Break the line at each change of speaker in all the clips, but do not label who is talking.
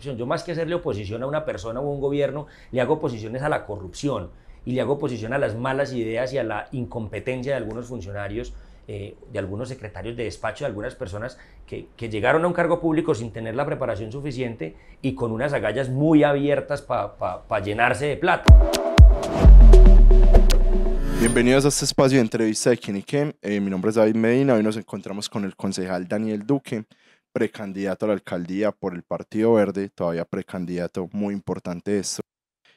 Yo más que hacerle oposición a una persona o a un gobierno, le hago oposiciones a la corrupción y le hago oposición a las malas ideas y a la incompetencia de algunos funcionarios, eh, de algunos secretarios de despacho, de algunas personas que, llegaron a un cargo público sin tener la preparación suficiente y con unas agallas muy abiertas para llenarse de plata.
Bienvenidos a este espacio de entrevista de Quién eh, mi nombre es David Medina. Hoy nos encontramos con el concejal Daniel Duque precandidato a la alcaldía por el Partido Verde, todavía precandidato, muy importante esto.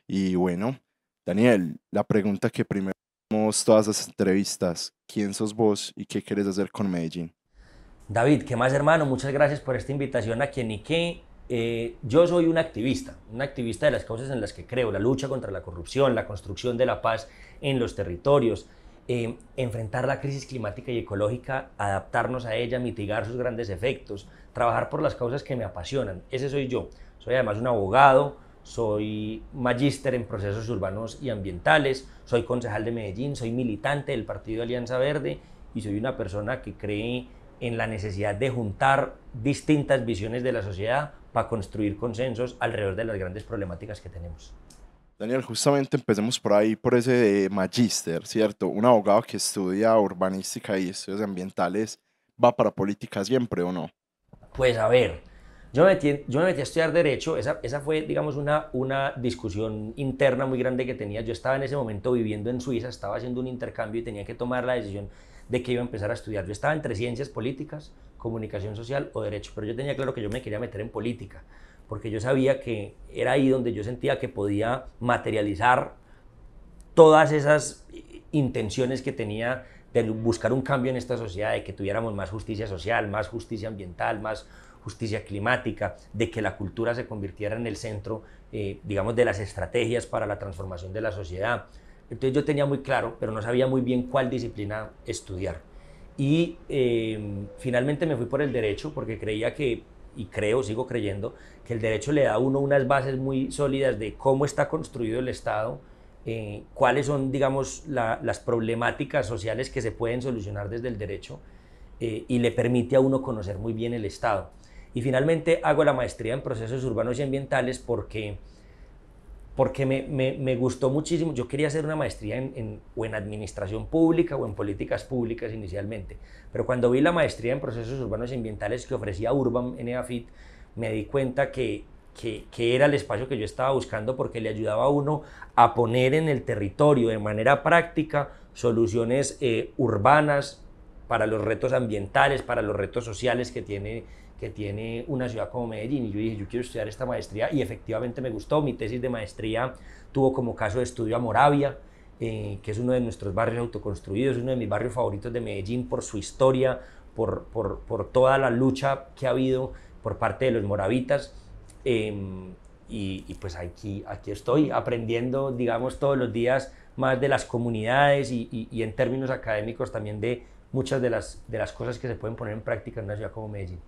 Y bueno, Daniel, la pregunta que primero hacemos todas las entrevistas, ¿quién sos vos y qué quieres hacer con Medellín?
David, ¿qué más hermano? Muchas gracias por esta invitación a quien y qué. Eh, yo soy un activista, un activista de las causas en las que creo, la lucha contra la corrupción, la construcción de la paz en los territorios, eh, enfrentar la crisis climática y ecológica, adaptarnos a ella, mitigar sus grandes efectos, trabajar por las causas que me apasionan. Ese soy yo. Soy además un abogado, soy magíster en procesos urbanos y ambientales, soy concejal de Medellín, soy militante del Partido Alianza Verde y soy una persona que cree en la necesidad de juntar distintas visiones de la sociedad para construir consensos alrededor de las grandes problemáticas que tenemos.
Daniel, justamente empecemos por ahí, por ese de magíster, ¿cierto? Un abogado que estudia urbanística y estudios ambientales, ¿va para política siempre o no?
Pues a ver, yo me metí, yo metí a estudiar Derecho, esa, esa fue, digamos, una, una discusión interna muy grande que tenía. Yo estaba en ese momento viviendo en Suiza, estaba haciendo un intercambio y tenía que tomar la decisión de que iba a empezar a estudiar. Yo estaba entre ciencias políticas, comunicación social o derecho, pero yo tenía claro que yo me quería meter en política porque yo sabía que era ahí donde yo sentía que podía materializar todas esas intenciones que tenía de buscar un cambio en esta sociedad, de que tuviéramos más justicia social, más justicia ambiental, más justicia climática, de que la cultura se convirtiera en el centro, eh, digamos, de las estrategias para la transformación de la sociedad. Entonces yo tenía muy claro, pero no sabía muy bien cuál disciplina estudiar. Y eh, finalmente me fui por el derecho porque creía que y creo, sigo creyendo, que el derecho le da a uno unas bases muy sólidas de cómo está construido el Estado, eh, cuáles son, digamos, las problemáticas sociales que se pueden solucionar desde el derecho eh, y le permite a uno conocer muy bien el Estado. Y finalmente hago la maestría en procesos urbanos y ambientales porque porque me, gustó muchísimo. Yo quería hacer una maestría en, en, o en administración pública o en políticas públicas inicialmente, pero cuando vi la maestría en procesos urbanos y ambientales que ofrecía Urban en EAFIT, me di cuenta que, que, era el espacio que yo estaba buscando porque le ayudaba a uno a poner en el territorio de manera práctica soluciones eh, urbanas para los retos ambientales, para los retos sociales que tiene que tiene una ciudad como Medellín. Y yo dije, yo quiero estudiar esta maestría y efectivamente me gustó. Mi tesis de maestría tuvo como caso de estudio a Moravia, eh, que es uno de nuestros barrios autoconstruidos, uno de mis barrios favoritos de Medellín por su historia, por, por, por toda la lucha que ha habido por parte de los moravitas. Em, y, pues aquí, aquí estoy aprendiendo, digamos, todos los días más de las comunidades y, y en términos académicos también de muchas de las, de las cosas que se pueden poner en práctica en una ciudad como Medellín.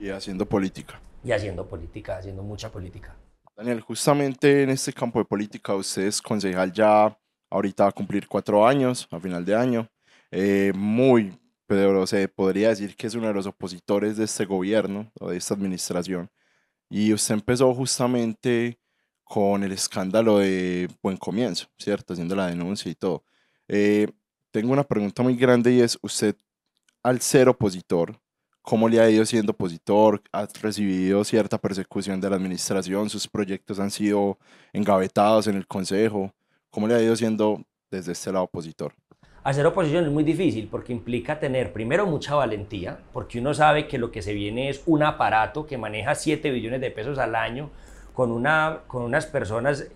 Y haciendo política.
Y haciendo política, haciendo mucha política.
Daniel, justamente en este campo de política, usted es concejal ya ahorita va a cumplir cuatro años, a final de año. Eh, muy, pero se podría decir que es uno de los opositores de este gobierno o de esta administración. Y usted empezó justamente con el escándalo de Buen Comienzo, ¿cierto? Haciendo la denuncia y todo. Eh, tengo una pregunta muy grande y es, usted al ser opositor cómo le ha ido siendo opositor, ha recibido cierta persecución de la administración, sus proyectos han sido engavetados en el Consejo, cómo le ha ido siendo desde este lado opositor.
Hacer oposición es muy difícil porque implica tener primero mucha valentía, porque uno sabe que lo que se viene es un aparato que maneja 7 billones de pesos al año con, una, con unas personas,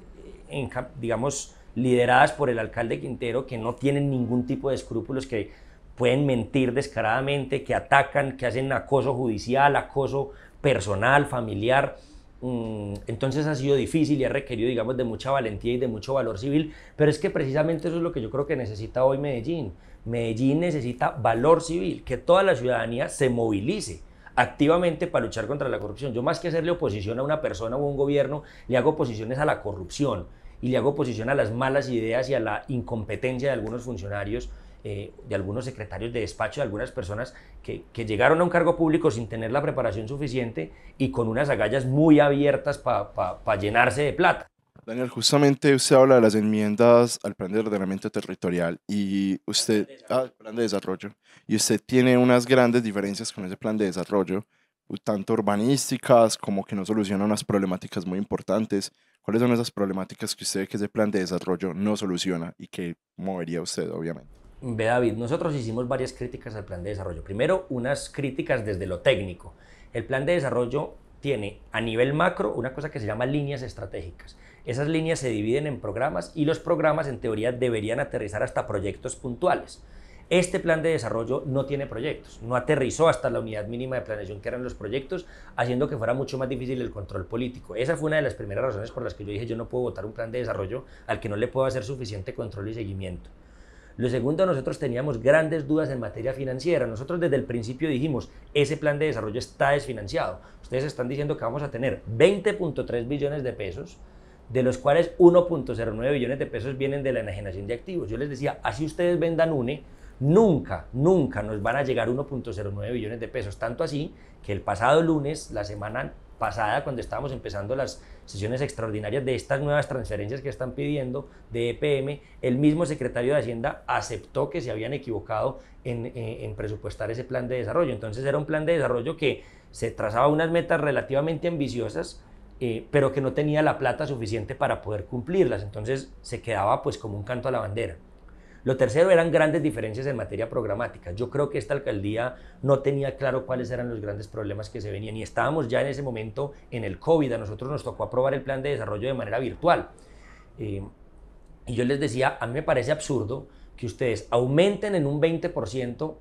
eh, digamos, lideradas por el alcalde Quintero que no tienen ningún tipo de escrúpulos, que pueden mentir descaradamente, que atacan, que hacen acoso judicial, acoso personal, familiar. Mm, entonces ha sido difícil y ha requerido, digamos, de mucha valentía y de mucho valor civil, pero es que precisamente eso es lo que yo creo que necesita hoy Medellín. Medellín necesita valor civil, que toda la ciudadanía se movilice activamente para luchar contra la corrupción. Yo más que hacerle oposición a una persona o a un gobierno, le hago oposiciones a la corrupción y le hago oposición a las malas ideas y a la incompetencia de algunos funcionarios eh, de algunos secretarios de despacho, de algunas personas que, que, llegaron a un cargo público sin tener la preparación suficiente y con unas agallas muy abiertas para llenarse de plata.
Daniel, justamente usted habla de las enmiendas al plan de ordenamiento territorial y usted, plan de desarrollo, ah, y usted tiene unas grandes diferencias con ese plan de desarrollo, tanto urbanísticas como que no soluciona unas problemáticas muy importantes. ¿Cuáles son esas problemáticas que usted que ese plan de desarrollo no soluciona y que movería usted, obviamente?
Ve David, nosotros hicimos varias críticas al plan de desarrollo. Primero, unas críticas desde lo técnico. El plan de desarrollo tiene a nivel macro una cosa que se llama líneas estratégicas. Esas líneas se dividen en programas y los programas en teoría deberían aterrizar hasta proyectos puntuales. Este plan de desarrollo no tiene proyectos, no aterrizó hasta la unidad mínima de planeación que eran los proyectos, haciendo que fuera mucho más difícil el control político. Esa fue una de las primeras razones por las que yo dije yo no puedo votar un plan de desarrollo al que no le puedo hacer suficiente control y seguimiento. Lo segundo, nosotros teníamos grandes dudas en materia financiera. Nosotros desde el principio dijimos, ese plan de desarrollo está desfinanciado. Ustedes están diciendo que vamos a tener 20.3 billones de pesos, de los cuales 1.09 billones de pesos vienen de la enajenación de activos. Yo les decía, así ustedes vendan UNE, nunca, nunca nos van a llegar 1.09 billones de pesos. Tanto así que el pasado lunes, la semana pasada, cuando estábamos empezando las sesiones extraordinarias de estas nuevas transferencias que están pidiendo de EPM, el mismo secretario de Hacienda aceptó que se habían equivocado eh, en, presupuestar ese plan de desarrollo. Entonces era un plan de desarrollo que se trazaba unas metas relativamente ambiciosas, eh, pero que no tenía la plata suficiente para poder cumplirlas. Entonces se quedaba pues como un canto a la bandera. Lo tercero eran grandes diferencias en materia programática. Yo creo que esta alcaldía no tenía claro cuáles eran los grandes problemas que se venían y estábamos ya en ese momento en el COVID. A nosotros nos tocó aprobar el plan de desarrollo de manera virtual. Eh, y yo les decía, a mí me parece absurdo que ustedes aumenten en un 20%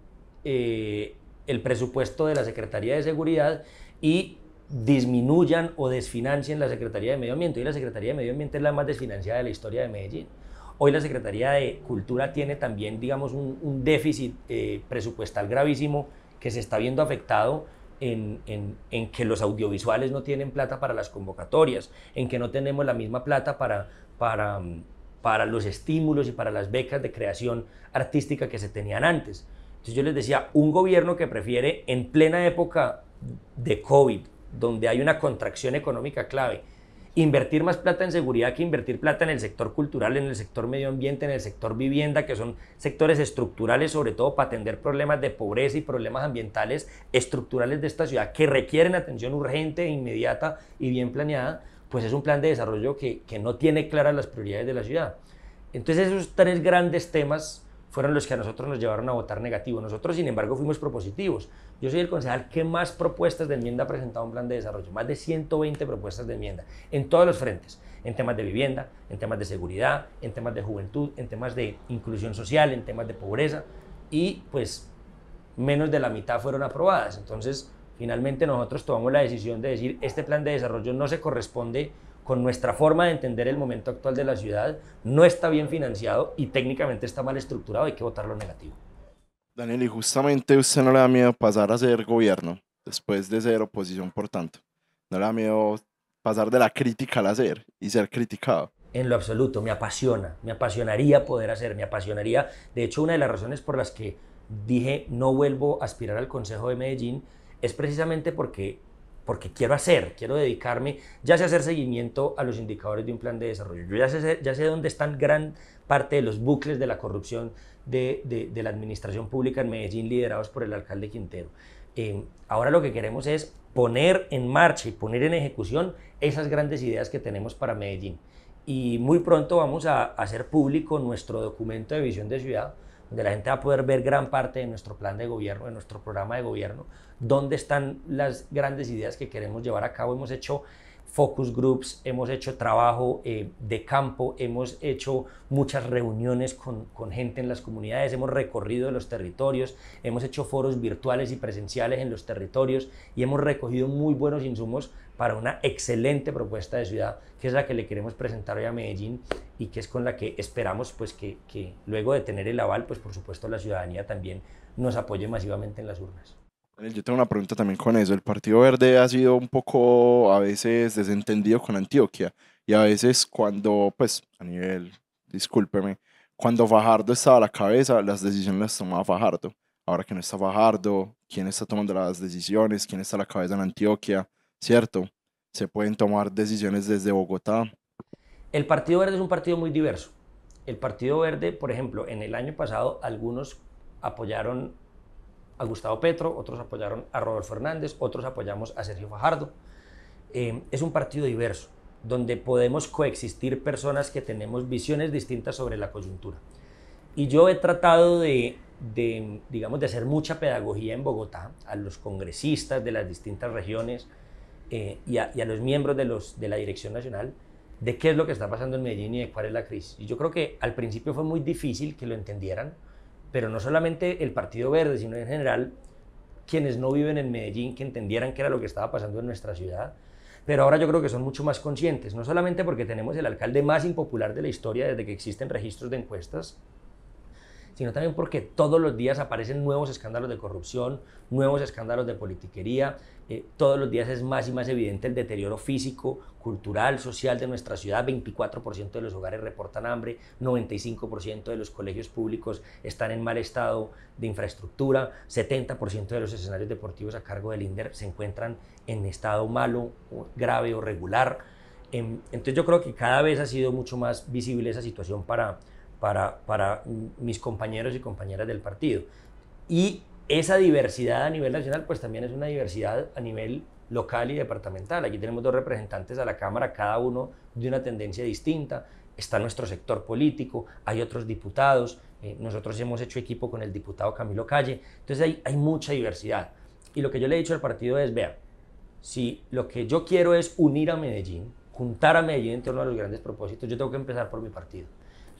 eh, el presupuesto de la Secretaría de Seguridad y disminuyan o desfinancien la Secretaría de Medio Ambiente. Y la Secretaría de Medio Ambiente es la más desfinanciada de la historia de Medellín. Hoy la Secretaría de Cultura tiene también, digamos, un, déficit eh, presupuestal gravísimo que se está viendo afectado en, que los audiovisuales no tienen plata para las convocatorias, en que no tenemos la misma plata para, para, mm, para los estímulos y para las becas de creación artística que se tenían antes. Entonces yo les decía, un gobierno que prefiere en plena época de COVID, donde hay una contracción económica clave, invertir más plata en seguridad que invertir plata en el sector cultural, en el sector medio ambiente, en el sector vivienda, que son sectores estructurales, sobre todo para atender problemas de pobreza y problemas ambientales estructurales de esta ciudad que requieren atención urgente, inmediata y bien planeada, pues es un plan de desarrollo que, que no tiene claras las prioridades de la ciudad. Entonces esos tres grandes temas fueron los que a nosotros nos llevaron a votar negativo. Nosotros, sin embargo, fuimos propositivos. Yo soy el concejal que más propuestas de enmienda ha presentado un plan de desarrollo, más de 120 propuestas de enmienda en todos los frentes, en temas de vivienda, en temas de seguridad, en temas de juventud, en temas de inclusión social, en temas de pobreza y pues menos de la mitad fueron aprobadas. Entonces, finalmente nosotros tomamos la decisión de decir, este plan de desarrollo no se corresponde con nuestra forma de entender el momento actual de la ciudad, no está bien financiado y técnicamente está mal estructurado, hay que votarlo negativo.
Daniel, y justamente usted no le da miedo pasar a ser gobierno después de ser oposición, por tanto. No le da miedo pasar de la crítica al hacer y ser criticado.
En lo absoluto, me apasiona, me apasionaría poder hacer, me apasionaría. De hecho, una de las razones por las que dije no vuelvo a aspirar al Consejo de Medellín es precisamente porque porque quiero hacer, quiero dedicarme, ya sé hacer seguimiento a los indicadores de un plan de desarrollo, yo ya sé, ya sé dónde están gran, parte de los bucles de la corrupción de, la administración pública en Medellín liderados por el alcalde Quintero. Eh, ahora lo que queremos es poner en marcha y poner en ejecución esas grandes ideas que tenemos para Medellín. Y muy pronto vamos a hacer público nuestro documento de visión de ciudad, donde la gente va a poder ver gran parte de nuestro plan de gobierno, de nuestro programa de gobierno, dónde están las grandes ideas que queremos llevar a cabo. Hemos hecho focus groups, hemos hecho trabajo eh, de campo, hemos hecho muchas reuniones con, con, gente en las comunidades, hemos recorrido los territorios, hemos hecho foros virtuales y presenciales en los territorios y hemos recogido muy buenos insumos para una excelente propuesta de ciudad, que es la que le queremos presentar hoy a Medellín y que es con la que esperamos pues, que, que luego de tener el aval, pues por supuesto la ciudadanía también nos apoye masivamente en las urnas.
Yo tengo una pregunta también con eso. El Partido Verde ha sido un poco a veces desentendido con Antioquia y a veces cuando, pues, a nivel, discúlpeme, cuando Fajardo estaba a la cabeza, las decisiones las tomaba Fajardo. Ahora que no está Fajardo, ¿quién está tomando las decisiones? ¿Quién está a la cabeza en Antioquia? ¿Cierto? Se pueden tomar decisiones desde Bogotá.
El Partido Verde es un partido muy diverso. El Partido Verde, por ejemplo, en el año pasado algunos apoyaron Gustavo Petro, otros apoyaron a Rodolfo Fernández, otros apoyamos a Sergio Fajardo. Eh, es un partido diverso, donde podemos coexistir personas que tenemos visiones distintas sobre la coyuntura. Y yo he tratado de, digamos, de hacer mucha pedagogía en Bogotá, a los congresistas de las distintas regiones eh, y, a, los miembros de, de la Dirección Nacional, de qué es lo que está pasando en Medellín y de cuál es la crisis. Y yo creo que al principio fue muy difícil que lo entendieran, pero no solamente el Partido Verde, sino en general quienes no viven en Medellín, que entendieran qué era lo que estaba pasando en nuestra ciudad. Pero ahora yo creo que son mucho más conscientes, no solamente porque tenemos el alcalde más impopular de la historia desde que existen registros de encuestas, sino también porque todos los días aparecen nuevos escándalos de corrupción, nuevos escándalos de politiquería, eh, todos los días es más y más evidente el deterioro físico, cultural, social de nuestra ciudad, 24% de los hogares reportan hambre, 95% de los colegios públicos están en mal estado de infraestructura, 70% de los escenarios deportivos a cargo del INDER se encuentran en estado malo, grave o regular. Em, entonces yo creo que cada vez ha sido mucho más visible esa situación para, para, mis compañeros y compañeras del partido. Y esa diversidad a nivel nacional, pues también es una diversidad a nivel local y departamental. Aquí tenemos dos representantes a la Cámara, cada uno de una tendencia distinta. Está nuestro sector político, hay otros diputados, eh, nosotros hemos hecho equipo con el diputado Camilo Calle, entonces hay, hay mucha diversidad. Y lo que yo le he dicho al partido es, ver, si lo que yo quiero es unir a Medellín, juntar a Medellín en torno a los grandes propósitos, yo tengo que empezar por mi partido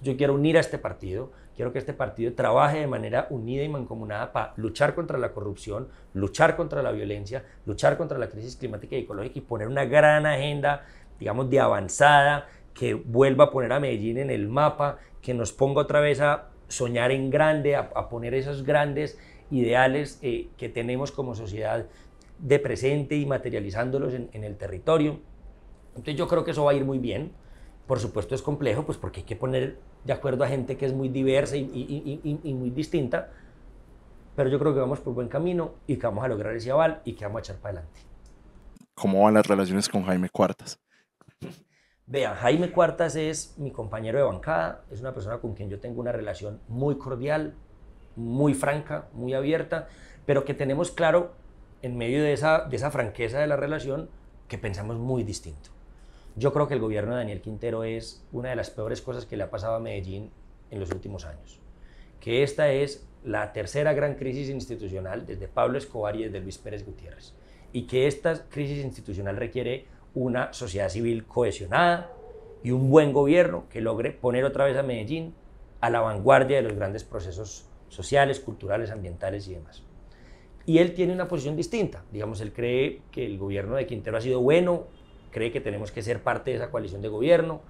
yo quiero unir a este partido, quiero que este partido trabaje de manera unida y mancomunada para luchar contra la corrupción, luchar contra la violencia, luchar contra la crisis climática y ecológica y poner una gran agenda, digamos, de avanzada que vuelva a poner a Medellín en el mapa, que nos ponga otra vez a soñar en grande, a, poner esos grandes ideales eh, que tenemos como sociedad de presente y materializándolos en el territorio. Entonces yo creo que eso va a ir muy bien. Por supuesto es complejo, pues porque hay que poner de acuerdo a gente que es muy diversa y, muy distinta, pero yo creo que vamos por buen camino y que vamos a lograr ese aval y que vamos a echar para adelante.
¿Cómo van las relaciones con Jaime Cuartas?
Vean, Jaime Cuartas es mi compañero de bancada, es una persona con quien yo tengo una relación muy cordial, muy franca, muy abierta, pero que tenemos claro, en medio de esa, de esa franqueza de la relación, que pensamos muy distinto. Yo creo que el gobierno de Daniel Quintero es una de las peores cosas que le ha pasado a Medellín en los últimos años. Que esta es la tercera gran crisis institucional desde Pablo Escobar y desde Luis Pérez Gutiérrez. Y que esta crisis institucional requiere una sociedad civil cohesionada y un buen gobierno que logre poner otra vez a Medellín a la vanguardia de los grandes procesos sociales, culturales, ambientales y demás. Y él tiene una posición distinta. Digamos, él cree que el gobierno de Quintero ha sido bueno cree que tenemos que ser parte de esa coalición de gobierno.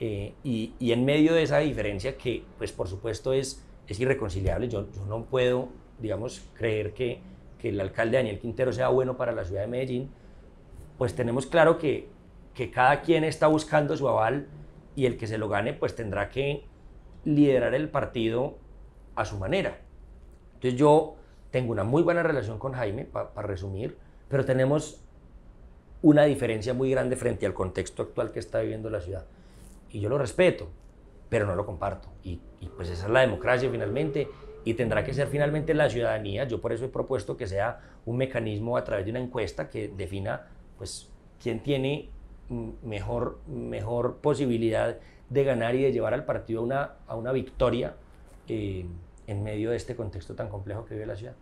Eh, y, y, en medio de esa diferencia que, pues por supuesto, es, es irreconciliable, yo, yo no puedo, digamos, creer que, que el alcalde Daniel Quintero sea bueno para la ciudad de Medellín, pues tenemos claro que, que cada quien está buscando su aval y el que se lo gane, pues tendrá que liderar el partido a su manera. Entonces yo tengo una muy buena relación con Jaime, para resumir, pero tenemos una diferencia muy grande frente al contexto actual que está viviendo la ciudad. Y yo lo respeto, pero no lo comparto. Y, pues esa es la democracia finalmente y tendrá que ser finalmente la ciudadanía. Yo por eso he propuesto que sea un mecanismo a través de una encuesta que defina pues quién tiene mejor, mejor posibilidad de ganar y de llevar al partido a una, a una victoria eh, en medio de este contexto tan complejo que vive la ciudad.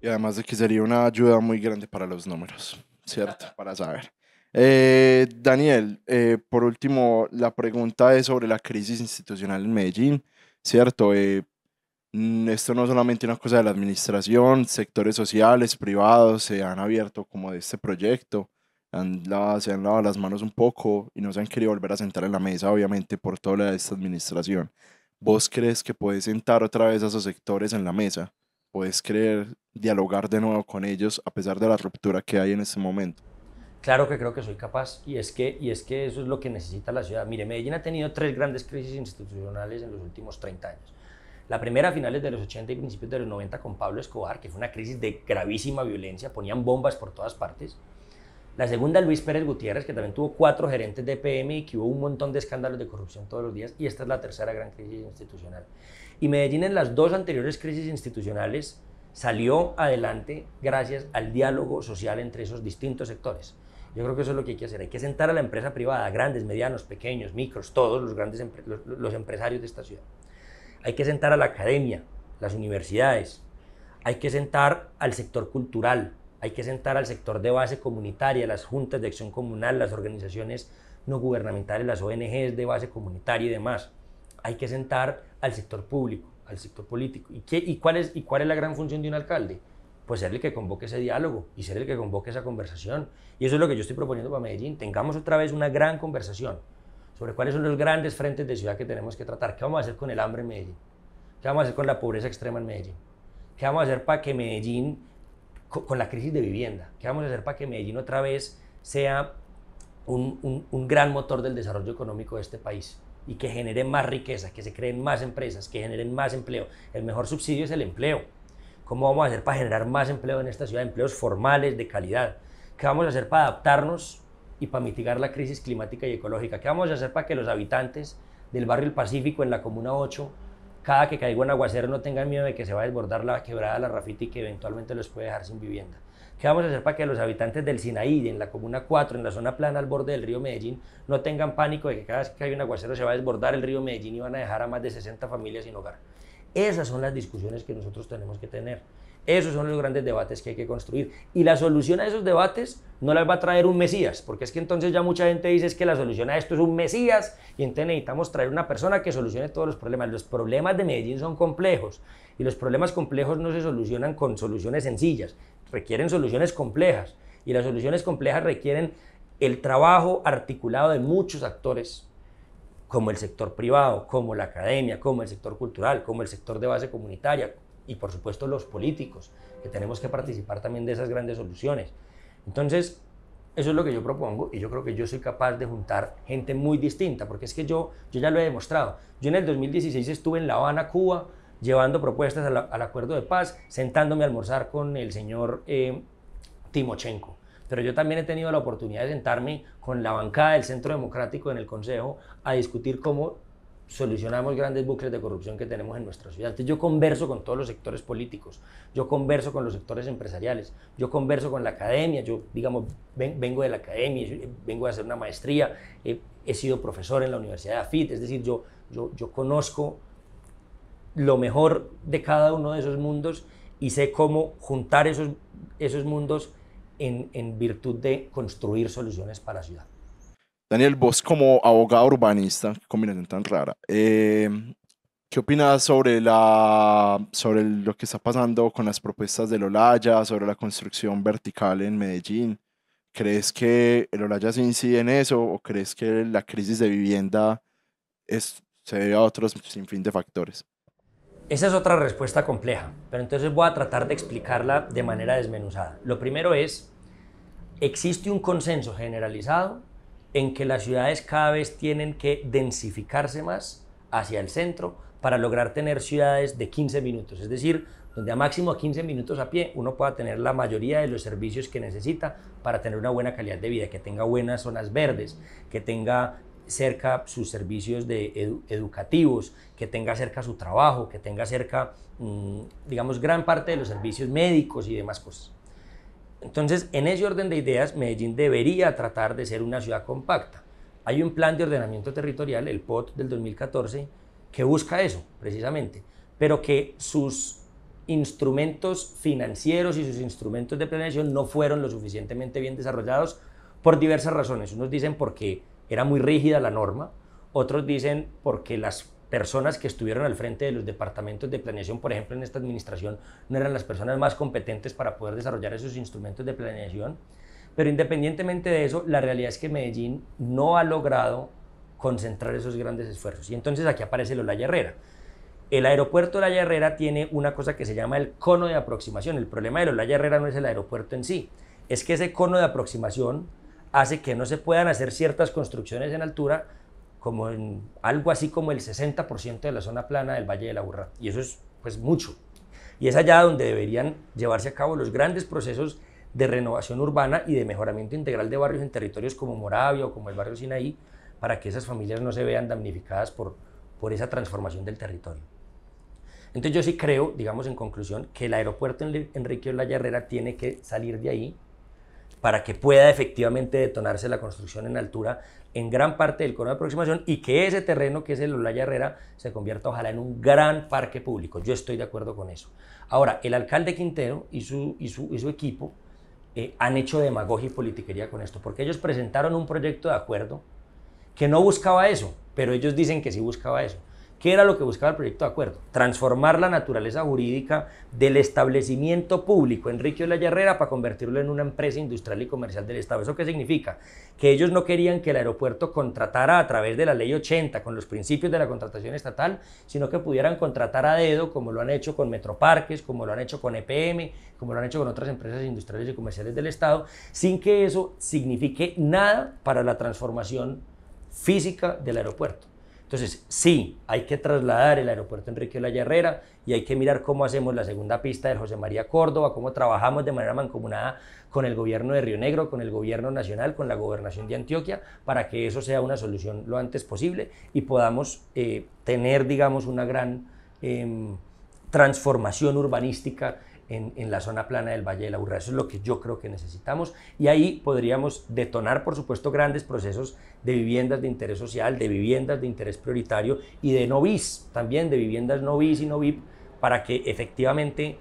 Y además de que sería una ayuda muy grande para los números. ¿cierto? Para saber. Eh, Daniel, eh, por último, la pregunta es sobre la crisis institucional en Medellín, ¿cierto? Eh, mm, esto no es solamente una cosa de la administración, sectores sociales, privados se han abierto como de este proyecto, han se han lavado las manos un poco y no se han querido volver a sentar en la mesa, obviamente, por toda esta administración. ¿Vos crees que puede sentar otra vez a esos sectores en la mesa? puedes creer dialogar de nuevo con ellos a pesar de la ruptura que hay en ese momento?
Claro que creo que soy capaz y es que, y es que eso es lo que necesita la ciudad. Mire, Medellín ha tenido tres grandes crisis institucionales en los últimos 30 años. La primera a finales de los 80 y principios de los 90 con Pablo Escobar, que fue una crisis de gravísima violencia, ponían bombas por todas partes. La segunda, Luis Pérez Gutiérrez, que también tuvo cuatro gerentes de PM y que hubo un montón de escándalos de corrupción todos los días. Y esta es la tercera gran crisis institucional. Y Medellín en las dos anteriores crisis institucionales salió adelante gracias al diálogo social entre esos distintos sectores. Yo creo que eso es lo que hay que hacer. Hay que sentar a la empresa privada, grandes, medianos, pequeños, micros, todos los grandes los empresarios de esta ciudad. Hay que sentar a la academia, las universidades. Hay que sentar al sector cultural, hay que sentar al sector de base comunitaria, las juntas de acción comunal, las organizaciones no gubernamentales, las ONGs de base comunitaria y demás. Hay que sentar al sector público, al sector político. ¿Y, qué, y, cuál, ¿Y cuál es la gran función de un alcalde? Pues ser el que convoque ese diálogo y ser el que convoque esa conversación. Y eso es lo que yo estoy proponiendo para Medellín. Tengamos otra vez una gran conversación sobre cuáles son los grandes frentes de ciudad que tenemos que tratar. ¿Qué vamos a hacer con el hambre en Medellín? ¿Qué vamos a hacer con la pobreza extrema en Medellín? ¿Qué vamos a hacer para que Medellín con la crisis de vivienda. ¿Qué vamos a hacer para que Medellín otra vez sea un, gran motor del desarrollo económico de este país y que genere más riqueza, que se creen más empresas, que generen más empleo? El mejor subsidio es el empleo. ¿Cómo vamos a hacer para generar más empleo en esta ciudad? Empleos formales, de calidad. ¿Qué vamos a hacer para adaptarnos y para mitigar la crisis climática y ecológica? ¿Qué vamos a hacer para que los habitantes del barrio El Pacífico en la Comuna 8 cada que caiga un aguacero no tengan miedo de que se va a desbordar la quebrada la rafita y que eventualmente los puede dejar sin vivienda. ¿Qué vamos a hacer para que los habitantes del Sinaí, en la Comuna 4, en la zona plana al borde del río Medellín, no tengan pánico de que cada vez que caiga un aguacero se va a desbordar el río Medellín y van a dejar a más de 60 familias sin hogar? Esas son las discusiones que nosotros tenemos que tener. Esos son los grandes debates que hay que construir. Y la solución a esos debates no las va a traer un Mesías, porque es que entonces ya mucha gente dice es que la solución a esto es un Mesías y entonces necesitamos traer una persona que solucione todos los problemas. Los problemas de Medellín son complejos y los problemas complejos no se solucionan con soluciones sencillas, requieren soluciones complejas y las soluciones complejas requieren el trabajo articulado de muchos actores como el sector privado, como la academia, como el sector cultural, como el sector de base comunitaria, y por supuesto los políticos, que tenemos que participar también de esas grandes soluciones. Entonces, eso es lo que yo propongo y yo creo que yo soy capaz de juntar gente muy distinta, porque es que yo, yo ya lo he demostrado. Yo en el 2016 estuve en La Habana, Cuba, llevando propuestas al acuerdo de paz, sentándome a almorzar con el señor eh, Timochenko. Pero yo también he tenido la oportunidad de sentarme con la bancada del Centro Democrático en el Consejo a discutir cómo solucionamos grandes bucles de corrupción que tenemos en nuestra ciudad. yo converso con todos los sectores políticos, yo converso con los sectores empresariales, yo converso con la academia, yo digamos vengo de la academia, eh, vengo a hacer una maestría, eh, he sido profesor en la Universidad de AFIT, es decir, yo, yo, yo conozco lo mejor de cada uno de esos mundos y sé cómo juntar esos, esos mundos en, en virtud de construir soluciones para la ciudad.
Daniel, vos como abogado urbanista, qué combinación tan rara, eh, ¿qué opinas sobre, la, sobre lo que está pasando con las propuestas del Olaya, sobre la construcción vertical en Medellín? ¿Crees que el Olaya se incide en eso o crees que la crisis de vivienda es, se debe a otros sinfín de factores?
Esa es otra respuesta compleja, pero entonces voy a tratar de explicarla de manera desmenuzada. Lo primero es, existe un consenso generalizado en que las ciudades cada vez tienen que densificarse más hacia el centro para lograr tener ciudades de 15 minutos, es decir, donde a máximo 15 minutos a pie uno pueda tener la mayoría de los servicios que necesita para tener una buena calidad de vida, que tenga buenas zonas verdes, que tenga cerca sus servicios de educativos, que tenga cerca su trabajo, que tenga cerca, mm, digamos, gran parte de los servicios médicos y demás cosas. Entonces, en ese orden de ideas, Medellín debería tratar de ser una ciudad compacta. Hay un plan de ordenamiento territorial, el POT del 2014, que busca eso, precisamente, pero que sus instrumentos financieros y sus instrumentos de planeación no fueron lo suficientemente bien desarrollados por diversas razones. Unos dicen porque era muy rígida la norma, otros dicen porque las personas que estuvieron al frente de los departamentos de planeación, por ejemplo, en esta administración, no eran las personas más competentes para poder desarrollar esos instrumentos de planeación. Pero independientemente de eso, la realidad es que Medellín no ha logrado concentrar esos grandes esfuerzos. Y entonces aquí aparece el Olaya Herrera. El aeropuerto la Herrera tiene una cosa que se llama el cono de aproximación. El problema del lola Herrera no es el aeropuerto en sí, es que ese cono de aproximación hace que no se puedan hacer ciertas construcciones en altura como en algo así como el 60% de la zona plana del Valle de la Burra. Y eso es pues mucho. Y es allá donde deberían llevarse a cabo los grandes procesos de renovación urbana y de mejoramiento integral de barrios en territorios como Moravia o como el barrio Sinaí, para que esas familias no se vean damnificadas por, esa transformación del territorio. Entonces yo sí creo, digamos en conclusión, que el aeropuerto Enrique Olaya Herrera tiene que salir de ahí para que pueda efectivamente detonarse la construcción en altura en gran parte del coro de aproximación y que ese terreno que es el Olaya Herrera se convierta ojalá en un gran parque público. Yo estoy de acuerdo con eso. Ahora, el alcalde Quintero y su, y su, equipo eh, han hecho demagogia y politiquería con esto, porque ellos presentaron un proyecto de acuerdo que no buscaba eso, pero ellos dicen que sí buscaba eso. ¿Qué era lo que buscaba el proyecto de acuerdo? Transformar la naturaleza jurídica del establecimiento público Enrique La Herrera para convertirlo en una empresa industrial y comercial del Estado. ¿Eso qué significa? Que ellos no querían que el aeropuerto contratara a través de la ley 80 con los principios de la contratación estatal, sino que pudieran contratar a dedo como lo han hecho con Metroparques, como lo han hecho con EPM, como lo han hecho con otras empresas industriales y comerciales del Estado, sin que eso signifique nada para la transformación física del aeropuerto. Entonces, sí, hay que trasladar el aeropuerto Enrique La Herrera y hay que mirar cómo hacemos la segunda pista de José María Córdoba, cómo trabajamos de manera mancomunada con el gobierno de Río Negro, con el gobierno nacional, con la gobernación de Antioquia, para que eso sea una solución lo antes posible y podamos eh, tener, digamos, una gran em, transformación urbanística en, la zona plana del Valle del Aburrá. Eso es lo que yo creo que necesitamos y ahí podríamos detonar, por supuesto, grandes procesos de viviendas de interés social, de viviendas de interés prioritario y de novis, también de viviendas novis y no novip, para que efectivamente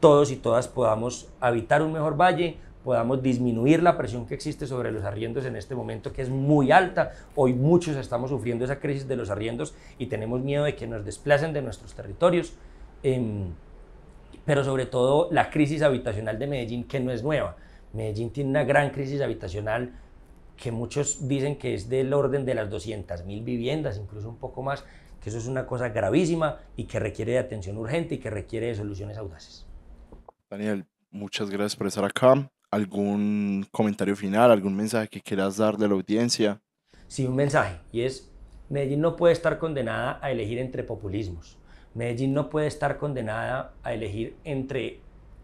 todos y todas podamos habitar un mejor valle, podamos disminuir la presión que existe sobre los arriendos en este momento, que es muy alta. Hoy muchos estamos sufriendo esa crisis de los arriendos y tenemos miedo de que nos desplacen de nuestros territorios. Em, pero sobre todo la crisis habitacional de Medellín, que no es nueva. Medellín tiene una gran crisis habitacional que muchos dicen que es del orden de las 200.000 viviendas, incluso un poco más, que eso es una cosa gravísima y que requiere de atención urgente y que requiere de soluciones audaces.
Daniel, muchas gracias por estar acá. ¿Algún comentario final, algún mensaje que quieras darle a la audiencia?
Sí, un mensaje, y es, Medellín no puede estar condenada a elegir entre populismos. Medellín no puede estar condenada a elegir entre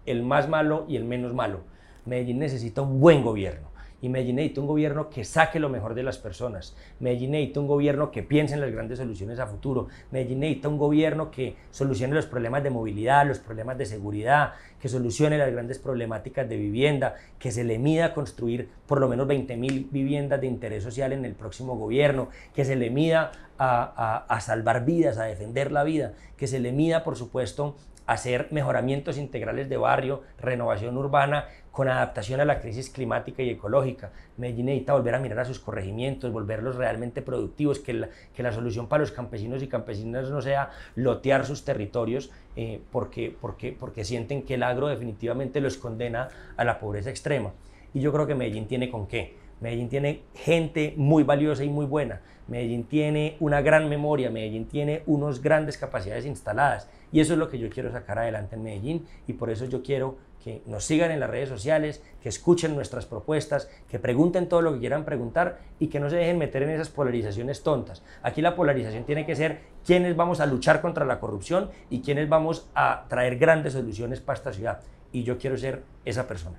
el más malo y el menos malo. Medellín necesita un buen gobierno. Y Medellín un gobierno que saque lo mejor de las personas. Medellín un gobierno que piense en las grandes soluciones a futuro. Medellín un gobierno que solucione los problemas de movilidad, los problemas de seguridad, que solucione las grandes problemáticas de vivienda, que se le mida a construir por lo menos 20.000 viviendas de interés social en el próximo gobierno, que se le mida a, a salvar vidas, a defender la vida, que se le mida, por supuesto, hacer mejoramientos integrales de barrio, renovación urbana con adaptación a la crisis climática y ecológica. Medellín necesita volver a mirar a sus corregimientos, volverlos realmente productivos, que la, que la solución para los campesinos y campesinas no sea lotear sus territorios eh, porque, porque, porque sienten que el agro definitivamente los condena a la pobreza extrema. Y yo creo que Medellín tiene con qué. Medellín tiene gente muy valiosa y muy buena. Medellín tiene una gran memoria, Medellín tiene unas grandes capacidades instaladas. Y eso es lo que yo quiero sacar adelante en Medellín y por eso yo quiero que nos sigan en las redes sociales, que escuchen nuestras propuestas, que pregunten todo lo que quieran preguntar y que no se dejen meter en esas polarizaciones tontas. Aquí la polarización tiene que ser quiénes vamos a luchar contra la corrupción y quiénes vamos a traer grandes soluciones para esta ciudad. Y yo quiero ser esa
persona.